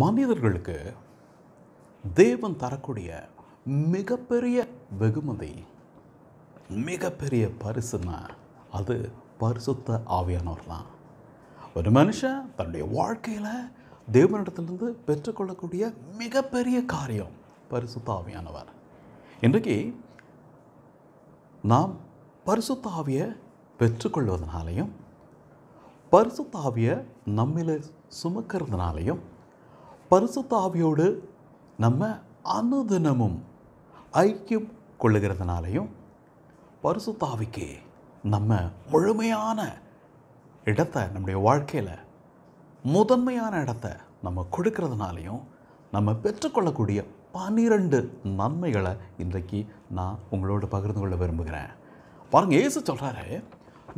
மனிதர்களுக்கு தேவன் தரக்கூடிய மிகப்பெரிய வெகுமதி மிகப்பெரிய பரிசுன்னா அது பரிசுத்த ஆவியானவர் தான் ஒரு மனுஷன் தன்னுடைய வாழ்க்கையில் தேவனிடத்திலிருந்து பெற்றுக்கொள்ளக்கூடிய மிகப்பெரிய காரியம் பரிசுத்த ஆவியானவர் இன்றைக்கு நாம் பரிசுத்த ஆவியை பெற்றுக்கொள்வதனாலையும் பரிசுத்த ஆவியை நம்மில் சுமக்கிறதுனாலையும் பரிசுத்தாவியோடு நம்ம அனுதினமும் ஐக்கியம் கொள்ளுகிறதுனாலையும் பரிசுத்தாவிக்கு நம்ம முழுமையான இடத்தை நம்முடைய வாழ்க்கையில் முதன்மையான இடத்த நம்ம கொடுக்கறதுனாலையும் நம்ம பெற்றுக்கொள்ளக்கூடிய பன்னிரண்டு நன்மைகளை இன்றைக்கு நான் உங்களோடு பகிர்ந்து கொள்ள விரும்புகிறேன் பாருங்கள் ஏசு சொல்கிறாரு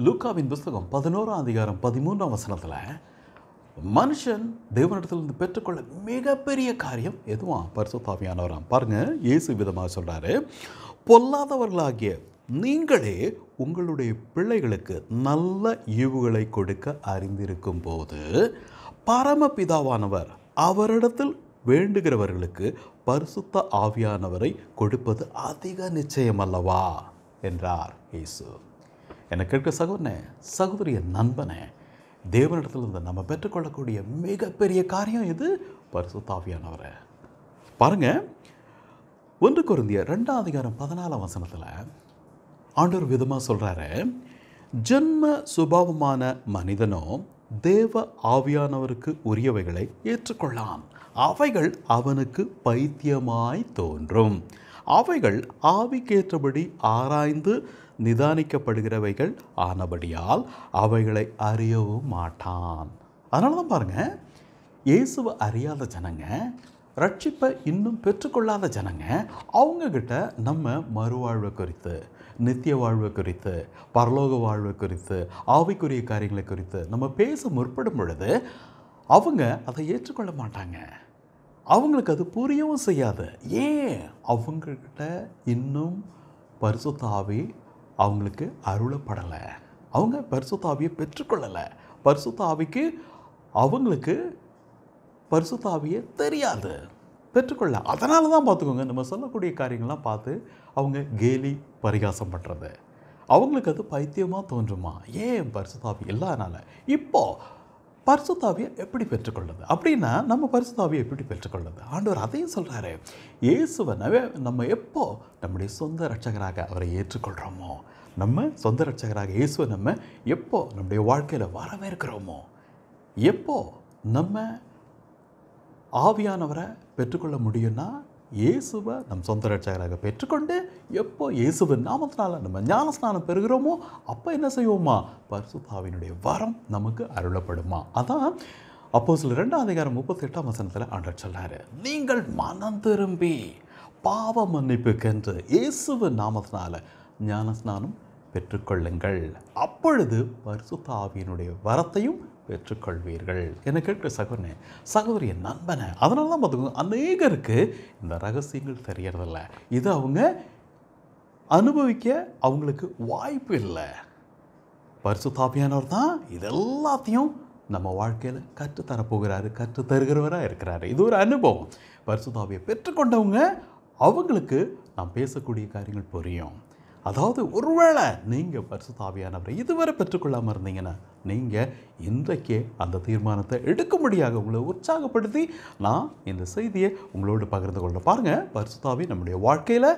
லூக்காவின் புஸ்தகம் பதினோராம் அதிகாரம் பதிமூன்றாம் வசனத்தில் மனுஷன் தேவனிடத்திலிருந்து பெற்றுக்கொள்ள மிகப்பெரிய காரியம் எதுவும் பரிசுத்தாவியானவராம் பாருங்க இயேசு விதமாக சொல்கிறாரு பொல்லாதவர்களாகிய நீங்களே உங்களுடைய பிள்ளைகளுக்கு நல்ல ஈவுகளை கொடுக்க அறிந்திருக்கும் போது பரமபிதாவானவர் அவரிடத்தில் வேண்டுகிறவர்களுக்கு பரிசுத்த ஆவியானவரை கொடுப்பது அதிக நிச்சயம் அல்லவா என்றார் இயேசு என்னை கேட்க சகோதரனே சகோதரிய நண்பனே இருந்து நம்ம பெற்றுக்கொள்ளக்கூடிய மிகப்பெரிய காரியம் இது பரிசுத்தாவியானவரை பாருங்கள் ஒன்று குருந்திய ரெண்டாம் அதிகாரம் பதினாலாம் வசனத்தில் ஆண்டவர் விதமாக சொல்கிறாரு ஜென்ம சுபாவமான மனிதனோ தேவ ஆவியானவருக்கு உரியவைகளை ஏற்றுக்கொள்ளான் அவைகள் அவனுக்கு பைத்தியமாய் தோன்றும் அவைகள் ஆவிக்கேற்றபடி ஆராய்ந்து நிதானிக்கப்படுகிறவைகள் ஆனபடியால் அவைகளை அறியவும் மாட்டான் அதனால தான் பாருங்கள் இயேசுவை அறியாத ஜனங்க ரட்சிப்பை இன்னும் பெற்றுக்கொள்ளாத ஜனங்க அவங்கக்கிட்ட நம்ம மறுவாழ்வை குறித்து நித்திய வாழ்வை குறித்து பரலோக வாழ்வை குறித்து ஆவிக்குரிய காரியங்களை குறித்து நம்ம பேச முற்படும் பொழுது அவங்க அதை ஏற்றுக்கொள்ள மாட்டாங்க அவங்களுக்கு அது புரியவும் செய்யாது ஏன் அவங்கக்கிட்ட இன்னும் பரிசுத்தாவி அவங்களுக்கு அருளப்படலை அவங்க பரிசுத்தாவியை பெற்றுக்கொள்ளலை பரிசுத்தாவிக்கு அவங்களுக்கு பரிசுத்தாவியை தெரியாது பெற்றுக்கொள்ள அதனால தான் பார்த்துக்கோங்க நம்ம சொல்லக்கூடிய காரியங்கள்லாம் பார்த்து அவங்க கேலி பரிகாசம் பண்ணுறது அவங்களுக்கு அது பைத்தியமாக தோன்றுமா ஏன் பரிசுத்தாவி இல்லாதனால இப்போது பரிசுத்தாவியை எப்படி பெற்றுக்கொள்வது அப்படின்னா நம்ம பரிசுத்தாவியை எப்படி பெற்றுக்கொள்வது ஆண்டவர் அதையும் சொல்கிறாரு இயேசுவனவே நம்ம எப்போ நம்முடைய சொந்த ரட்சகராக அவரை ஏற்றுக்கொள்கிறோமோ நம்ம சொந்த ரட்சகராக இயேசுவை நம்ம எப்போ நம்முடைய வாழ்க்கையில் வரவேற்கிறோமோ எப்போ நம்ம ஆவியானவரை பெற்றுக்கொள்ள முடியும்னா இயேசுவை நம் சொந்த ரட்சகராக பெற்றுக்கொண்டு எப்போ இயேசுவின் நாமத்தினால் நம்ம ஞானஸ்நானம் பெறுகிறோமோ அப்போ என்ன செய்வோமா பரிசுத்தாவினுடைய வரம் நமக்கு அருளப்படுமா அதான் அப்போது சில ரெண்டாம் அதிகாரம் முப்பத்தி எட்டாம் வசனத்தில் ஆண்டர் சொல்லார் நீங்கள் மனம் திரும்பி பாவ மன்னிப்புக்கென்று இயேசுவ நாமத்தினால் ஞானஸ்நானம் பெற்றுக்கொள்ளுங்கள் அப்பொழுது பரிசுத்தாவியினுடைய வரத்தையும் பெற்றுக்கொள்வீர்கள் என்னை கேட்கிற சகோதரனே சகோதரி நண்பனை அதனால தான் பார்த்துக்கோங்க அநேகருக்கு இந்த ரகசியங்கள் தெரியறதில்ல இது அவங்க அனுபவிக்க அவங்களுக்கு வாய்ப்பு இல்லை பரிசுத்தாபியானவர் தான் இது எல்லாத்தையும் நம்ம வாழ்க்கையில் கற்றுத்தரப்போகிறாரு கற்று தருகிறவராக இருக்கிறாரு இது ஒரு அனுபவம் பரிசுத்தாவியை பெற்றுக்கொண்டவங்க அவங்களுக்கு நாம் பேசக்கூடிய காரியங்கள் புரியும் அதாவது ஒருவேளை நீங்கள் பரிசுத்தாவியானவரை இதுவரை பெற்றுக்கொள்ளாமல் இருந்தீங்கன்னா நீங்கள் இன்றைக்கே அந்த தீர்மானத்தை எடுக்கும்படியாக உங்களை உற்சாகப்படுத்தி நான் இந்த செய்தியை உங்களோடு பகிர்ந்து கொள்ள பாருங்கள் பரிசுத்தாவி நம்முடைய வாழ்க்கையில்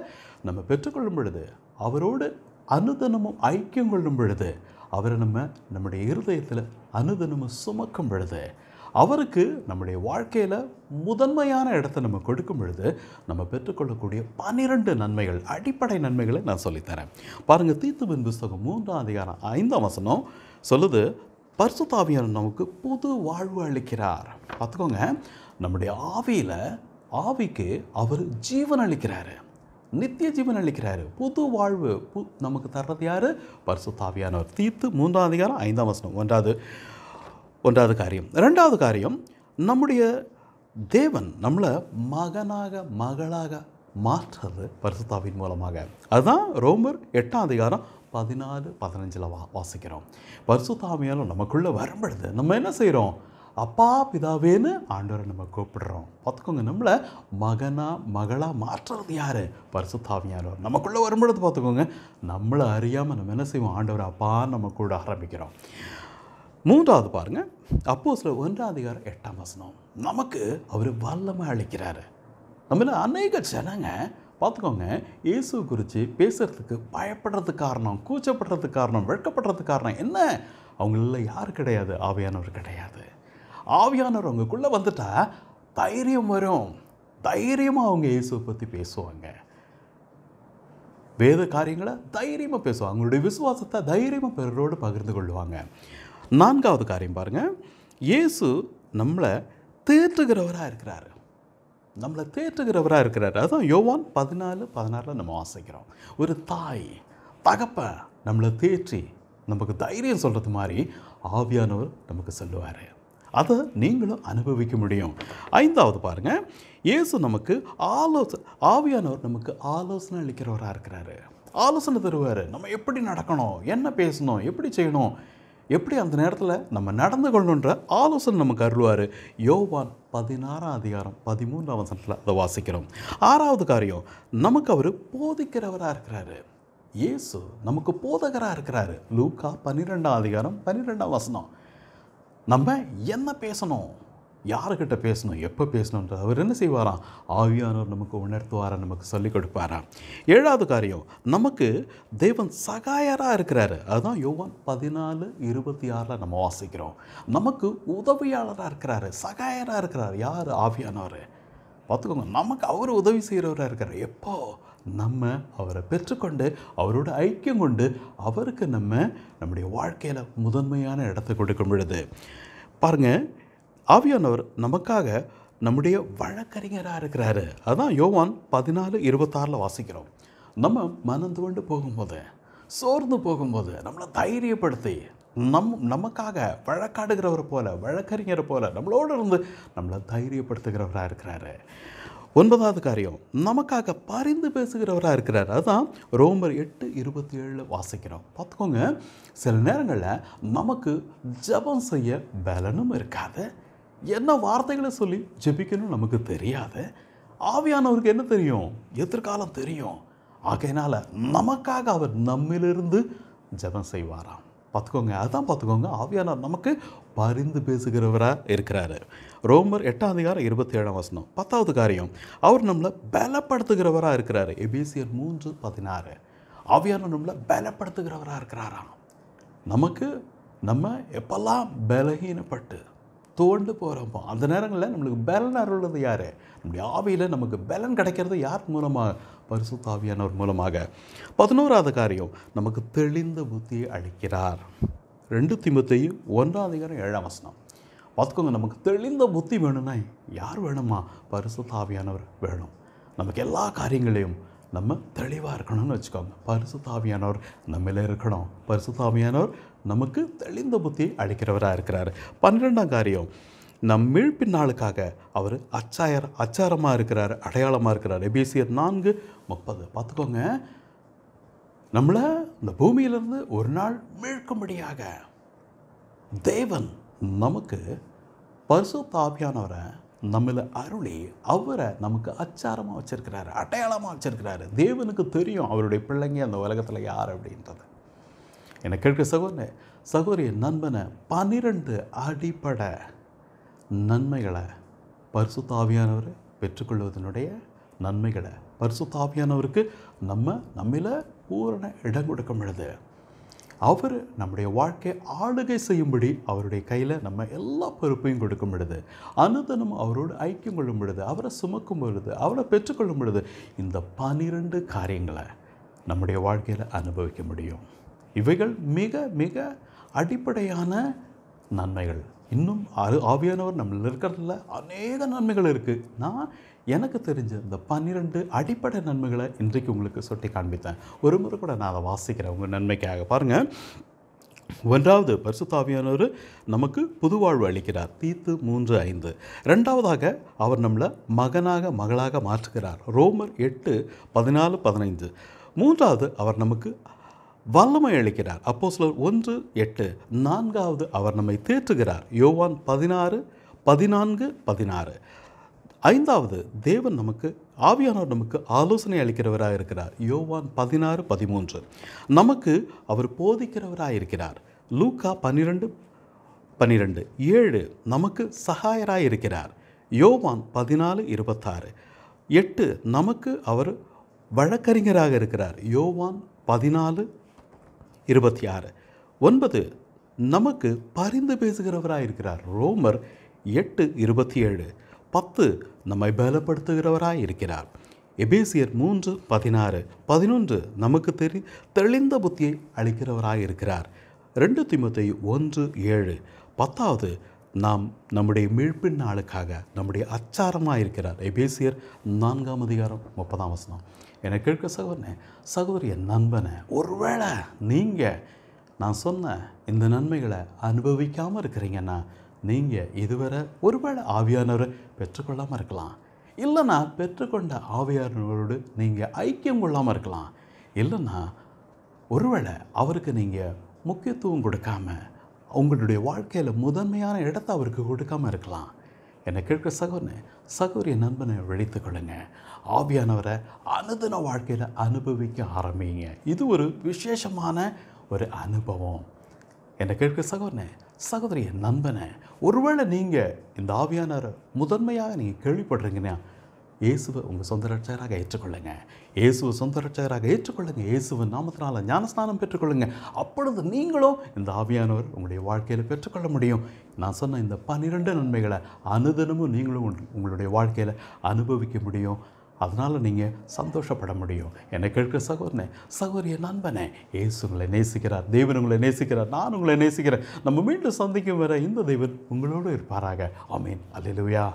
நம்ம பெற்றுக்கொள்ளும் பொழுது அவரோடு அனுதனமும் ஐக்கியம் கொள்ளும் பொழுது அவரை நம்ம நம்முடைய இருதயத்தில் அனுதனமும் சுமக்கும் பொழுது அவருக்கு நம்முடைய வாழ்க்கையில் முதன்மையான இடத்தை நம்ம கொடுக்கும் பொழுது நம்ம பெற்றுக்கொள்ளக்கூடிய பன்னிரெண்டு நன்மைகள் அடிப்படை நன்மைகளை நான் சொல்லித்தரேன் பாருங்கள் தீத்துவின் புஸ்தகம் மூன்றாம் அதிகாரம் ஐந்தாம் வசனம் சொல்லுது பரிசுத்தாவியார் நமக்கு புது வாழ்வு அளிக்கிறார் பார்த்துக்கோங்க நம்முடைய ஆவியில் ஆவிக்கு அவர் ஜீவன் அளிக்கிறாரு நித்திய ஜீவன் அளிக்கிறாரு புது வாழ்வு பு நமக்கு தர்றது யார் பரிசுத்தாவியானவர் தீர்த்து மூன்றாம் அதிகாரம் ஐந்தாம் வசனம் ஒன்றாவது ஒன்றாவது காரியம் ரெண்டாவது காரியம் நம்முடைய தேவன் நம்மளை மகனாக மகளாக மாற்றுறது பரிசுத்தாவின் மூலமாக அதுதான் ரோமர் எட்டாம் அதிகாரம் பதினாலு பதினஞ்சில் வா வாசிக்கிறோம் பரிசுத்தாமியாலும் நமக்குள்ளே வரும்பொழுது நம்ம என்ன செய்கிறோம் அப்பா பிதாவேன்னு ஆண்டவரை நம்ம கூப்பிடுறோம் பார்த்துக்கோங்க நம்மளை மகனாக மகளாக மாற்றுறது யார் பரிசுத்தாவியானவர் நமக்குள்ளே வரும்பொழுது பார்த்துக்கோங்க நம்மளை அறியாமல் நம்ம என்ன செய்வோம் ஆண்டவர் அப்பா நம்ம கூட ஆரம்பிக்கிறோம் மூன்றாவது பாருங்க அப்போ சில ஒன்றாம் அதிகாரம் எட்டாம் வசனம் நமக்கு அவர் வல்லமை அளிக்கிறாரு நம்மள அநேக ஜனங்க பார்த்துக்கோங்க இயேசு குறித்து பேசுகிறதுக்கு பயப்படுறதுக்கு காரணம் கூச்சப்படுறதுக்கு காரணம் வெட்கப்படுறதுக்கு காரணம் என்ன அவங்களில் யார் கிடையாது ஆவியானவர் கிடையாது ஆவியானவர் அவங்களுக்குள்ளே வந்துட்டால் தைரியம் வரும் தைரியமாக அவங்க இயேசுவை பற்றி பேசுவாங்க வேத காரியங்களை தைரியமாக பேசுவாங்க அவங்களுடைய விசுவாசத்தை தைரியமாக பிறரோடு பகிர்ந்து கொள்வாங்க நான்காவது காரியம் பாருங்கள் இயேசு நம்மளை தேற்றுகிறவராக இருக்கிறாரு நம்மளை தேற்றுகிறவராக இருக்கிறார் அதுதான் யோவான் பதினாலு பதினாறில் நம்ம வாசிக்கிறோம் ஒரு தாய் தகப்ப நம்மளை தேற்றி நமக்கு தைரியம் சொல்கிறது மாதிரி ஆவியானவர் நமக்கு சொல்லுவார் அதை நீங்களும் அனுபவிக்க முடியும் ஐந்தாவது பாருங்கள் இயேசு நமக்கு ஆலோசனை ஆவியானவர் நமக்கு ஆலோசனை அளிக்கிறவராக இருக்கிறாரு ஆலோசனை தருவார் நம்ம எப்படி நடக்கணும் என்ன பேசணும் எப்படி செய்யணும் எப்படி அந்த நேரத்தில் நம்ம நடந்து கொள்ளணுன்ற ஆலோசனை நமக்கு அருள்வார் யோவான் பதினாறாம் அதிகாரம் பதிமூன்றாம் வசனத்தில் அதை வாசிக்கிறோம் ஆறாவது காரியம் நமக்கு அவர் போதிக்கிறவராக இருக்கிறாரு இயேசு நமக்கு போதகராக இருக்கிறாரு லூக்கா பன்னிரெண்டாம் அதிகாரம் பன்னிரெண்டாம் வசனம் நம்ம என்ன பேசணும் யாருக்கிட்ட பேசணும் எப்போ பேசணுன்ற அவர் என்ன செய்வாராம் ஆவியானவர் நமக்கு உணர்த்துவாரா நமக்கு சொல்லிக் கொடுப்பாரா ஏழாவது காரியம் நமக்கு தேவன் சகாயராக இருக்கிறாரு அதுதான் யோவான் பதினாலு இருபத்தி ஆறில் நம்ம வாசிக்கிறோம் நமக்கு உதவியாளராக இருக்கிறாரு சகாயராக இருக்கிறார் யார் ஆவியானவர் பார்த்துக்கோங்க நமக்கு அவர் உதவி செய்கிறவராக இருக்கார் எப்போ நம்ம அவரை பெற்றுக்கொண்டு அவரோட ஐக்கியம் கொண்டு அவருக்கு நம்ம நம்முடைய வாழ்க்கையில் முதன்மையான இடத்தை கொடுக்கும் பொழுது பாருங்கள் ஆவியானவர் நமக்காக நம்முடைய வழக்கறிஞராக இருக்கிறாரு அதான் யோவான் பதினாலு இருபத்தாறில் வாசிக்கிறோம் நம்ம மனம் கொண்டு போகும்போது சோர்ந்து போகும்போது நம்மளை தைரியப்படுத்தி நம் நமக்காக வழக்காடுகிறவரை போல வழக்கறிஞரை போல நம்மளோடு இருந்து நம்மளை தைரியப்படுத்துகிறவராக இருக்கிறாரு ஒன்பதாவது காரியம் நமக்காக பரிந்து பேசுகிறவராக இருக்கிறார் அதுதான் ரோமர் எட்டு இருபத்தி ஏழு வாசிக்கிறோம் பார்த்துக்கோங்க சில நேரங்களில் நமக்கு ஜபம் செய்ய பலனும் இருக்காது என்ன வார்த்தைகளை சொல்லி ஜெபிக்கணும் நமக்கு தெரியாது ஆவியானவருக்கு என்ன தெரியும் எதிர்காலம் தெரியும் ஆகையினால் நமக்காக அவர் நம்மிலிருந்து ஜபம் செய்வாராம் பார்த்துக்கோங்க அதான் பார்த்துக்கோங்க ஆவியானவர் நமக்கு பரிந்து பேசுகிறவராக இருக்கிறாரு ரோமர் எட்டாம் அதிகாரம் இருபத்தி ஏழாம் வசனம் பத்தாவது காரியம் அவர் நம்மளை பலப்படுத்துகிறவராக இருக்கிறாரு எபிசியர் மூன்று பதினாறு ஆவியானவர் நம்மளை பலப்படுத்துகிறவராக இருக்கிறாராம் நமக்கு நம்ம எப்பெல்லாம் பலகீனப்பட்டு தோண்டு போகிறப்போ அந்த நேரங்களில் நம்மளுக்கு பலன் அருள்வது யார் நம்முடைய ஆவியில் நமக்கு பலன் கிடைக்கிறது யார் மூலமாக பரிசுத்தாவியானவர் மூலமாக பதினோராவது காரியம் நமக்கு தெளிந்த புத்தி அளிக்கிறார் ரெண்டு திமுத்தையும் ஒன்றாம் அதிகாரம் ஏழாம் வசனம் பார்த்துக்கோங்க நமக்கு தெளிந்த புத்தி வேணும்னா யார் வேணுமா பரிசுத்தாவியானவர் வேணும் நமக்கு எல்லா காரியங்களையும் நம்ம தெளிவாக இருக்கணும்னு வச்சுக்கோங்க பரிசுத்தாவியானவர் நம்மளே இருக்கணும் பரிசுத்தாவியானவர் நமக்கு தெளிந்த புத்தி அளிக்கிறவராக இருக்கிறார் பன்னிரெண்டாம் காரியம் நம் நாளுக்காக அவர் அச்சாயர் அச்சாரமாக இருக்கிறார் அடையாளமாக இருக்கிறார் எபிசியர் நான்கு முப்பது பார்த்துக்கோங்க நம்மளை இந்த பூமியிலிருந்து ஒரு நாள் மீழ்க்கும்படியாக தேவன் நமக்கு பரிசு நம்மள அருளி அவரை நமக்கு அச்சாரமாக வச்சுருக்கிறாரு அடையாளமாக வச்சுருக்கிறாரு தேவனுக்கு தெரியும் அவருடைய பிள்ளைங்க அந்த உலகத்தில் யார் அப்படின்றது என்னை கேட்க சகோதரன் சகோதரிய நண்பனை பன்னிரெண்டு அடிப்படை நன்மைகளை பரிசுத்தாவியானவர் பெற்றுக்கொள்வதனுடைய நன்மைகளை பரிசுத்தாவியானவருக்கு நம்ம நம்மள பூரண இடம் கொடுக்க முடியுது அவர் நம்முடைய வாழ்க்கை ஆளுகை செய்யும்படி அவருடைய கையில் நம்ம எல்லா பொறுப்பையும் கொடுக்கும் பொழுது அனுதனம் அவரோடு ஐக்கியம் கொள்ளும் பொழுது அவரை சுமக்கும் பொழுது அவரை பெற்றுக்கொள்ளும் பொழுது இந்த பனிரெண்டு காரியங்களை நம்முடைய வாழ்க்கையில் அனுபவிக்க முடியும் இவைகள் மிக மிக அடிப்படையான நன்மைகள் இன்னும் ஆவியானவர் நம்மளில் இருக்கிறதுல அநேக நன்மைகள் இருக்குது நான் எனக்கு தெரிஞ்ச இந்த பன்னிரெண்டு அடிப்படை நன்மைகளை இன்றைக்கு உங்களுக்கு சுட்டி காண்பித்தேன் ஒரு முறை கூட நான் அதை வாசிக்கிறேன் உங்கள் நன்மைக்காக பாருங்கள் ஒன்றாவது பரிசுத்தாவியானவர் நமக்கு புது வாழ்வு அளிக்கிறார் தீத்து மூன்று ஐந்து ரெண்டாவதாக அவர் நம்மளை மகனாக மகளாக மாற்றுகிறார் ரோமர் எட்டு பதினாலு பதினைந்து மூன்றாவது அவர் நமக்கு வல்லமை அளிக்கிறார் அப்போ சிலர் ஒன்று எட்டு நான்காவது அவர் நம்மை தேற்றுகிறார் யோவான் பதினாறு பதினான்கு பதினாறு ஐந்தாவது தேவன் நமக்கு ஆவியானவர் நமக்கு ஆலோசனை அளிக்கிறவராக இருக்கிறார் யோவான் பதினாறு பதிமூன்று நமக்கு அவர் போதிக்கிறவராக இருக்கிறார் லூக்கா பன்னிரெண்டு பன்னிரெண்டு ஏழு நமக்கு சகாயராக இருக்கிறார் யோவான் பதினாலு இருபத்தாறு எட்டு நமக்கு அவர் வழக்கறிஞராக இருக்கிறார் யோவான் பதினாலு இருபத்தி ஆறு ஒன்பது நமக்கு பரிந்து பேசுகிறவராக இருக்கிறார் ரோமர் எட்டு இருபத்தி ஏழு பத்து நம்மை பலப்படுத்துகிறவராய் இருக்கிறார் எபேசியர் மூன்று பதினாறு பதினொன்று நமக்கு தெரி தெளிந்த புத்தியை அளிக்கிறவராக இருக்கிறார் ரெண்டு திமுத்தை ஒன்று ஏழு பத்தாவது நாம் நம்முடைய மீழ்பின் நாளுக்காக நம்முடைய அச்சாரமாக இருக்கிறார் எபேசியர் நான்காம் அதிகாரம் முப்பதாம் வசனம் என கேட்க சகோதரனே சகோதரிய நண்பனை ஒருவேளை நீங்கள் நான் சொன்ன இந்த நன்மைகளை அனுபவிக்காமல் இருக்கிறீங்கன்னா நீங்கள் இதுவரை ஒருவேளை ஆவியானவரை பெற்றுக்கொள்ளாமல் இருக்கலாம் இல்லைனா பெற்றுக்கொண்ட ஆவியானவரோடு நீங்கள் ஐக்கியம் கொள்ளாமல் இருக்கலாம் இல்லைன்னா ஒருவேளை அவருக்கு நீங்கள் முக்கியத்துவம் கொடுக்காம உங்களுடைய வாழ்க்கையில் முதன்மையான இடத்தை அவருக்கு கொடுக்காமல் இருக்கலாம் என்னை கேட்க சகோதரனை சகோரிய நண்பனை விழித்து கொள்ளுங்க ஆவியானவரை அனுதின வாழ்க்கையில் அனுபவிக்க ஆரம்பிங்க இது ஒரு விசேஷமான ஒரு அனுபவம் என்னை கேட்க சகோதரனை சகோதரிய நம்பனை ஒருவேளை நீங்கள் இந்த ஆவியானரை முதன்மையாக நீங்கள் கேள்விப்படுறீங்கன்னா இயேசுவை உங்கள் சொந்த ரட்சகராக ஏற்றுக்கொள்ளுங்க இயேசுவை சொந்த ரட்சகராக ஏற்றுக்கொள்ளுங்க இயேசுவை நாமத்தினால ஞானஸ்நானம் பெற்றுக்கொள்ளுங்க அப்பொழுது நீங்களும் இந்த ஆவியானவர் உங்களுடைய வாழ்க்கையில் பெற்றுக்கொள்ள முடியும் நான் சொன்ன இந்த பன்னிரெண்டு நன்மைகளை அனுதினமும் நீங்களும் உங்களுடைய வாழ்க்கையில் அனுபவிக்க முடியும் அதனால் நீங்கள் சந்தோஷப்பட முடியும் என்னை கேட்கிற சகோதரனே சகோதரிய நண்பனே ஏசு உங்களை நேசிக்கிறார் தேவன் உங்களை நேசிக்கிறார் நான் உங்களை நேசிக்கிறேன் நம்ம மீண்டும் சந்திக்கும் வர இந்த தெய்வன் உங்களோடு இருப்பாராக அமீன் அல்லையா